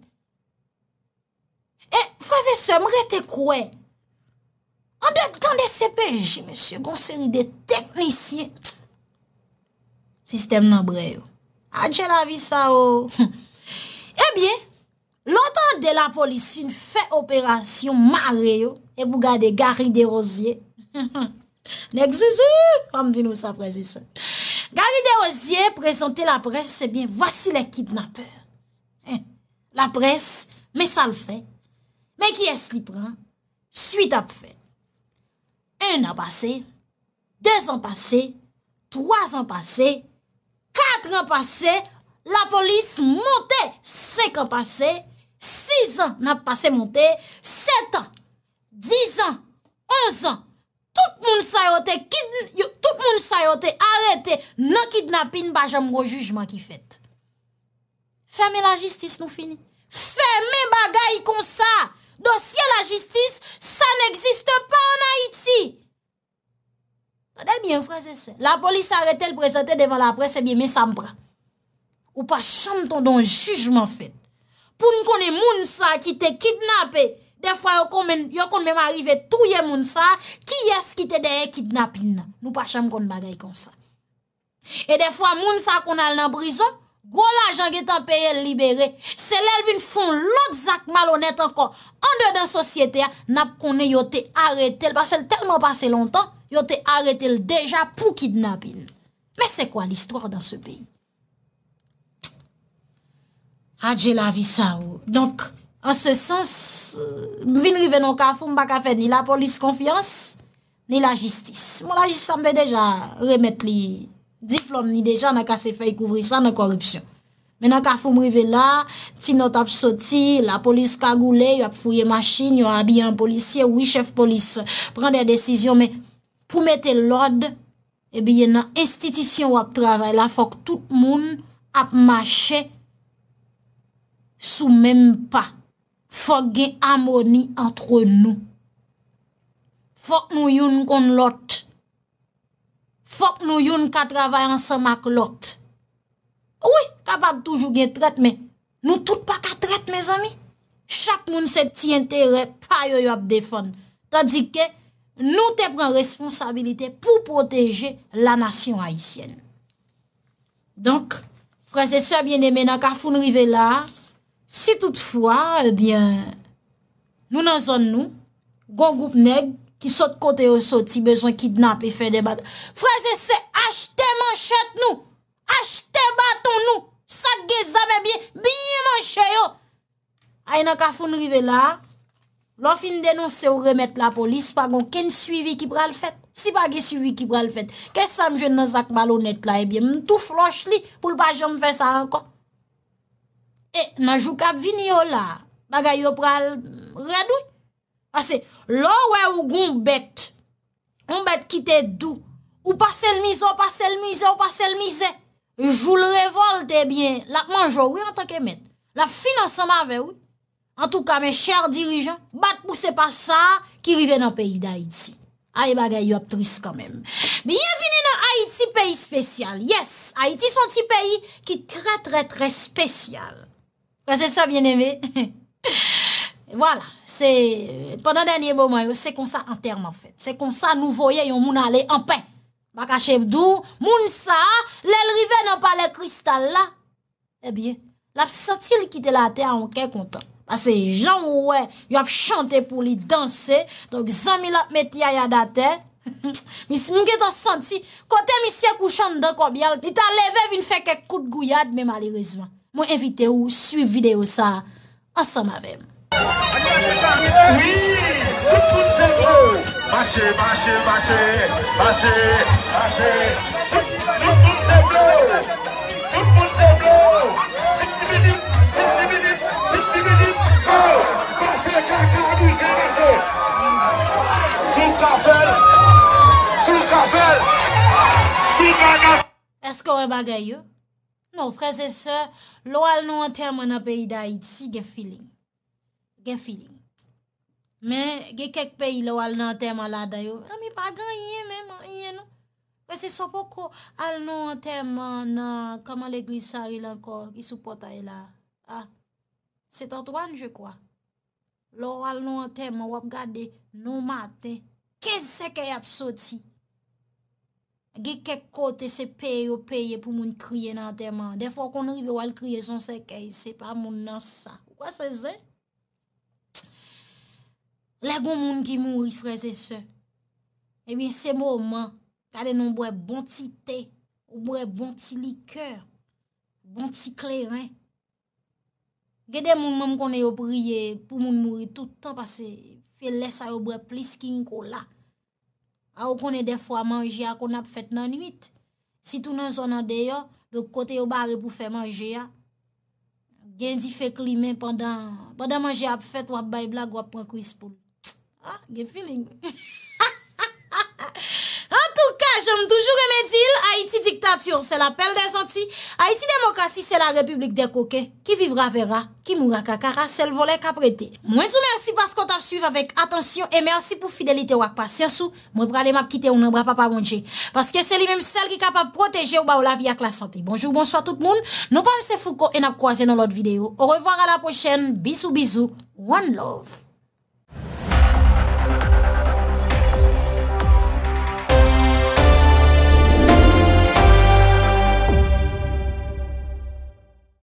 E frazè sè mwè te kouè. An dè t'kande sepe, jimè sè gon seri de teknisyen. Sistèm nan breyo. Adjè la vi sa wè. bien, de la police fait opération opération et vous gardez gardez Gary Desrosiers. [LAUGHS] on me dit Gary Desrosiers présenter la presse c'est eh bien, voici les kidnappeurs hein? la presse mais ça le fait mais qui est-ce qui prend suite à fait. Un an passé, deux ans passé trois ans passé quatre ans passé La polis monte, se ka pase, 6 an na pase monte, 7 an, 10 an, 11 an, tout moun sayote, tout moun sayote, arete, nan kidnapin pa jam rojujman ki fete. Feme la jistis nou fini. Feme bagay kon sa, dosye la jistis, sa n'existe pa an Haiti. Tade bien frase se, la polis arete, el prezante devan la prese, eh biye men sa mpra. Ou pa chanm ton don jujman fèt. Poun konen moun sa ki te kidnapè. De fwa yo kon men mèm arrive touye moun sa. Ki yes ki te deye kidnapin nan. Nou pa chanm kon bagay kon sa. E de fwa moun sa kon al nan brison. Gwo la jan getan peye libere. Se lèl vin fon lòt zak malonèt ankon. An de dan sosyete ya. Nap konen yo te aretel. Basel telman pase lontan. Yo te aretel deja pou kidnapin. Mè se kwa l'histoire dan se peyi? a dje la vi sa ou. Donk, an se sens, euh, vin rive nan kafoum baka fe ni la polis konfians, ni la jistis. Mou la jistis amde deja remet li diplon ni deja nan kase fe yi kouvri sa nan korupsyon. Men nan kafoum rive la, ti not ap soti, la polis kagoule, yon ap fouye masin, yon ap biye an polisie, wii chef polis, pren de desisyon, men pou mette lod, e biye nan estitisyon wap travay, la fok tout moun ap mache Sou men pa fòk gen amoni antre nou. Fòk nou youn kon lot. Fòk nou youn ka travay ansama kon lot. Ouye, kabab toujou gen tretme. Nou tout pa ka tretme zami. Chak moun se tientere pa yo yo ap defon. Tadi ke nou te pren responsabilite pou proteje la nasyon Haitienne. Donk, prese se biene mena ka foun rive la ha. Si toutfwa, ebyen, nou nan zon nou, gon goup neg ki sot kote yo soti, bezon kidnap e fe de baton. Frase se, achte manchet nou, achte baton nou, sak ge zame byen, byen manchet yo. Ay nan ka foun rive la, lon fin denons se ou remet la polis, pa gon ken suivi ki pral fet. Si pa ge suivi ki pral fet, kes sa m jen nan zak balo net la, ebyen, m tou floch li, pou l pa jom fe sa ankon. Et dans le jour où il redoui. Parce que là où bête, bête qui est doux, ou pas le mise ou pas le mise, ou le mise, joue le révolte bien, la mange, oui, en tant que maître. La finance en oui. En tout cas, mes chers dirigeants, bat pour ce pas ça qui rive dans le pays d'Haïti. Aïe, bagay, yop triste quand même. Bienvenue dans Haïti, pays spécial. Yes, Haïti, son petit pays qui est très, très, très spécial. Prese sobyen eme. [LAUGHS] Vola, se, pandan denye boman yo, se kon sa anterman fet. Se kon sa nou voye yon moun ale, anpen, baka chebdou, moun sa, lelrive nan pale kristal eh la. Ebyen, lap sati li kite la ate a anke kontan. Ase, jan wè, yop chante pou li danse, donk zanmi la meti a ya date. [LAUGHS] Moun ke tan sati, kote misye kouchan de kobyal, li tan leve vin feke kout gouyad, men malirizman. Mwen evite ou su videyo sa asama vemen. Esko wè bagay yo? Nou, freze se, lou al nou anterman an peyi da iti, ge filin. Ge filin. Men, ge kek peyi lou al nou anterman la dayo, kami pa gan yen men, yen nou. Mwen se sopo ko, al nou anterman na kama le glisa ilan ko, ki sou pota ilan. Set antoan, je kwa. Lou al nou anterman wap gade, nou mate, ke se ke ap soti? Ge kek kote se pe yo peye pou moun kriye nan teman. Defon kon rive wal kriye son se key se pa moun nan sa. Wak se ze? La goun moun ki moun rifre se se. E bin se mou man kade nou moun bon ti te, ou moun bon ti liker, bon ti kle. Ge de moun moun kon yo priye pou moun moun tou tan pase fi lesa ou moun plis ki moun kola. A ou konen defwa manje a kon ap fet nan nwit. Si tou nan zonan deyo, do kote yo ba are pou fe manje a. Gen di fe klime pandan manje ap fet wap bay blag wap wap wap wap wap wap wap. Gye feeling. [LAUGHS] j'aime toujours aimer dire, Haïti dictature, c'est l'appel des Antilles. Haïti démocratie, c'est la république des coquins. Qui vivra verra, qui mourra kakara, c'est le volet caprété. Moi, tout merci parce qu'on t'a suivi avec attention et merci pour fidélité ou patience ou, moi, pour aller m'a quitter ou non, papa bon Parce que c'est lui-même celle qui est capable de protéger ou bah, la vie avec la santé. Bonjour, bonsoir tout le monde. Nous parlons c'est Foucault et n'a dans l'autre vidéo. Au revoir à la prochaine. Bisous, bisous. One love.